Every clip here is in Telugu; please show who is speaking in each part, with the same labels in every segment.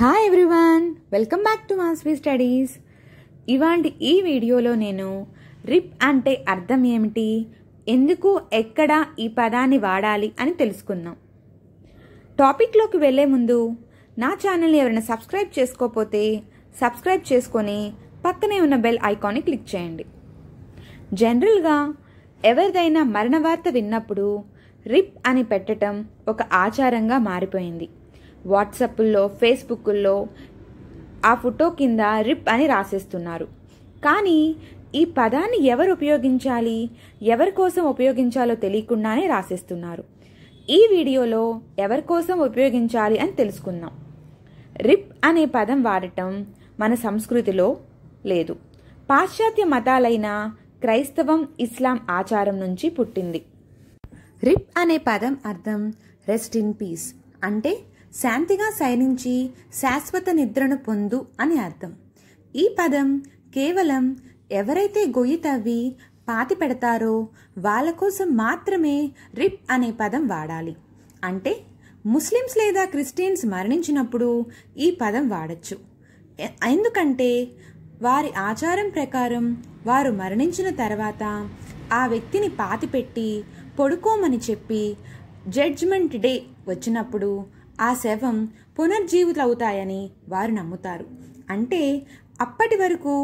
Speaker 1: hi everyone welcome back to Maswi studies ఇవాంటి ఈ వీడియోలో నేను రిప్ అంటే అర్థం ఏమిటి ఎందుకు ఎక్కడ ఈ పదాన్ని వాడాలి అని తెలుసుకుందాం టాపిక్లోకి వెళ్ళే ముందు నా ఛానల్ని ఎవరైనా సబ్స్క్రైబ్ చేసుకోకపోతే సబ్స్క్రైబ్ చేసుకొని పక్కనే ఉన్న బెల్ ఐకాన్ని క్లిక్ చేయండి జనరల్గా ఎవరిదైనా మరణ వార్త విన్నప్పుడు రిప్ అని పెట్టడం ఒక ఆచారంగా మారిపోయింది వాట్సాప్ల్లో ఫేస్బుక్ల్లో ఆ ఫోటో కింద రిప్ అని రాసేస్తున్నారు కానీ ఈ పదాన్ని ఎవరు ఉపయోగించాలి ఎవరి కోసం ఉపయోగించాలో తెలియకుండానే రాసేస్తున్నారు ఈ వీడియోలో ఎవరి కోసం ఉపయోగించాలి అని తెలుసుకుందాం రిప్ అనే పదం వాడటం మన సంస్కృతిలో లేదు పాశ్చాత్య మతాలైన క్రైస్తవం ఇస్లాం ఆచారం నుంచి పుట్టింది రిప్ అనే పదం అర్థం రెస్ట్ ఇన్ పీస్ అంటే శాంతిగా శయనించి శాశ్వత నిద్రను పొందు అని అర్థం ఈ పదం కేవలం ఎవరైతే గొయ్యి తవ్వి పాతి పెడతారో వాళ్ళ కోసం మాత్రమే రిప్ అనే పదం వాడాలి అంటే ముస్లిమ్స్ లేదా క్రిస్టియన్స్ మరణించినప్పుడు ఈ పదం వాడచ్చు ఎందుకంటే వారి ఆచారం ప్రకారం వారు మరణించిన తర్వాత ఆ వ్యక్తిని పాతిపెట్టి పడుకోమని చెప్పి జడ్జ్మెంట్ డే వచ్చినప్పుడు ఆ శవం పునర్జీవితులవుతాయని వారు నమ్ముతారు అంటే అప్పటి వరకు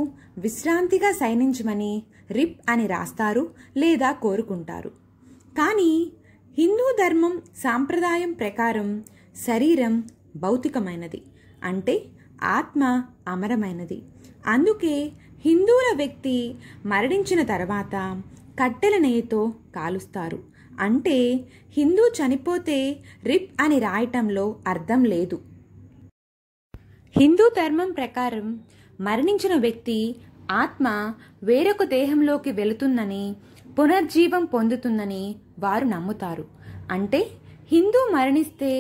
Speaker 1: విశ్రాంతిగా సైనించమని రిప్ అని రాస్తారు లేదా కోరుకుంటారు కానీ హిందూ ధర్మం సాంప్రదాయం ప్రకారం శరీరం భౌతికమైనది అంటే ఆత్మ అమరమైనది అందుకే హిందువుల వ్యక్తి మరణించిన తర్వాత కట్టెల నెయ్యితో కాలుస్తారు అంటే హిందూ చనిపోతే రిప్ అని రాయటంలో అర్థం లేదు హిందూ ధర్మం ప్రకారం మరణించిన వ్యక్తి ఆత్మ వేరొక దేహంలోకి వెళుతుందని పునర్జీవం పొందుతుందని వారు నమ్ముతారు అంటే హిందూ మరణిస్తే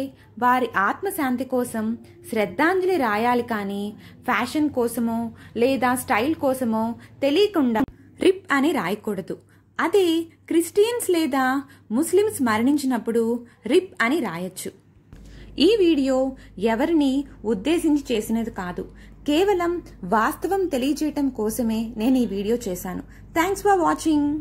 Speaker 1: వారి ఆత్మశాంతి కోసం శ్రద్ధాంజలి రాయాలి కానీ ఫ్యాషన్ కోసమో లేదా స్టైల్ కోసమో తెలియకుండా రిప్ అని రాయకూడదు అదే క్రిస్టియన్స్ లేదా ముస్లిమ్స్ మరణించినప్పుడు రిప్ అని రాయొచ్చు ఈ వీడియో ఎవరిని ఉద్దేశించి చేసినది కాదు కేవలం వాస్తవం తెలియజేయటం కోసమే నేను ఈ వీడియో చేశాను థ్యాంక్స్ ఫర్ వాచింగ్